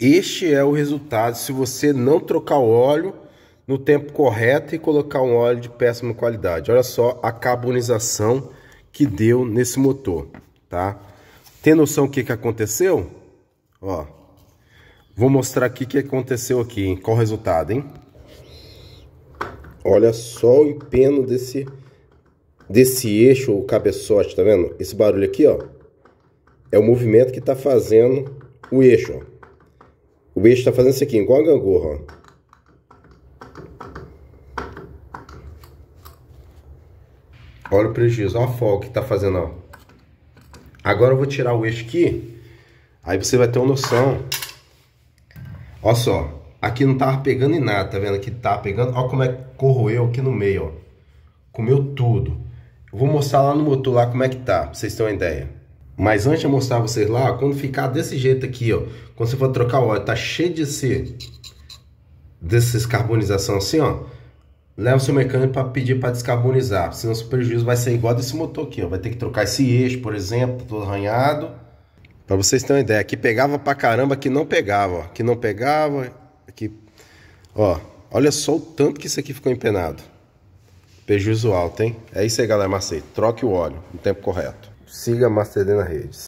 Este é o resultado se você não trocar o óleo no tempo correto e colocar um óleo de péssima qualidade. Olha só a carbonização que deu nesse motor, tá? Tem noção do que, que aconteceu? Ó, vou mostrar aqui o que aconteceu aqui, hein? qual o resultado, hein? Olha só o empeno desse, desse eixo ou cabeçote, tá vendo? Esse barulho aqui, ó, é o movimento que tá fazendo o eixo, ó. O bicho tá fazendo isso aqui, igual a gangorra, ó. Olha o prejuízo, olha a folga que tá fazendo, ó. Agora eu vou tirar o eixo aqui, aí você vai ter uma noção. Olha só, aqui não tava pegando em nada, tá vendo? Aqui tá pegando, olha como é que corroeu aqui no meio, ó. Comeu tudo. Eu vou mostrar lá no motor lá como é que tá, pra vocês terem uma ideia. Mas antes de mostrar vocês lá, quando ficar desse jeito aqui, ó, quando você for trocar o óleo, tá cheio desse, dessas carbonização assim, ó, leva o seu mecânico para pedir para descarbonizar, senão o prejuízo vai ser igual desse motor aqui, ó, vai ter que trocar esse eixo, por exemplo, todo arranhado. Para vocês terem uma ideia, aqui pegava pra caramba, aqui não pegava, ó, aqui não pegava, aqui, ó, olha só o tanto que isso aqui ficou empenado. Prejuízo alto, hein? É isso aí, galera, Marcei. Troque o óleo no tempo correto. Siga a Master D